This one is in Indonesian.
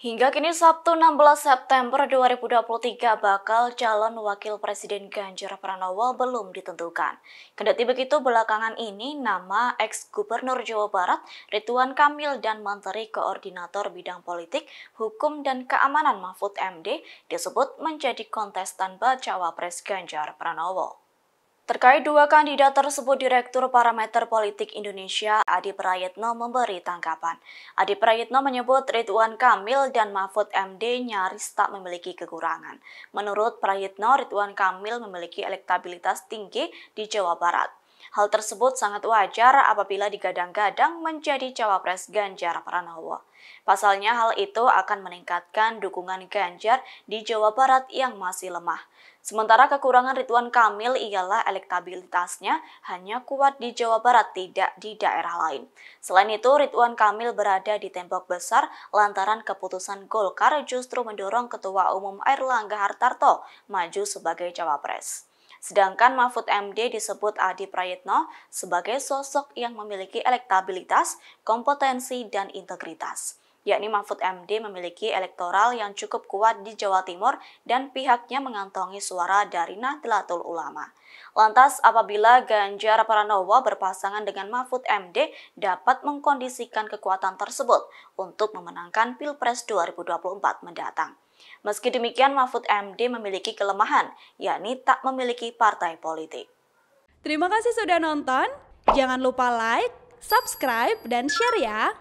Hingga kini Sabtu 16 September 2023 bakal calon wakil presiden Ganjar Pranowo belum ditentukan. Kendati begitu belakangan ini nama ex-gubernur Jawa Barat Ridwan Kamil dan Menteri Koordinator Bidang Politik, Hukum dan Keamanan Mahfud MD disebut menjadi kontestan bacawa pres Ganjar Pranowo. Terkait dua kandidat tersebut, Direktur Parameter Politik Indonesia Adi Prayitno memberi tanggapan. Adi Prayitno menyebut Ridwan Kamil dan Mahfud MD nyaris tak memiliki kekurangan. Menurut Prayitno, Ridwan Kamil memiliki elektabilitas tinggi di Jawa Barat. Hal tersebut sangat wajar apabila digadang-gadang menjadi cawapres Ganjar Pranowo. Pasalnya hal itu akan meningkatkan dukungan Ganjar di Jawa Barat yang masih lemah. Sementara kekurangan Ridwan Kamil ialah elektabilitasnya hanya kuat di Jawa Barat, tidak di daerah lain. Selain itu, Ridwan Kamil berada di tembok besar lantaran keputusan Golkar justru mendorong Ketua Umum Air Langga Hartarto maju sebagai cawapres. Sedangkan Mahfud MD disebut Adi Prayitno sebagai sosok yang memiliki elektabilitas, kompetensi, dan integritas yakni Mahfud MD memiliki elektoral yang cukup kuat di Jawa Timur dan pihaknya mengantongi suara dari Nahdlatul Ulama. Lantas, apabila Ganjar Pranowo berpasangan dengan Mahfud MD dapat mengkondisikan kekuatan tersebut untuk memenangkan Pilpres 2024 mendatang. Meski demikian, Mahfud MD memiliki kelemahan, yakni tak memiliki partai politik. Terima kasih sudah nonton. Jangan lupa like, subscribe, dan share ya.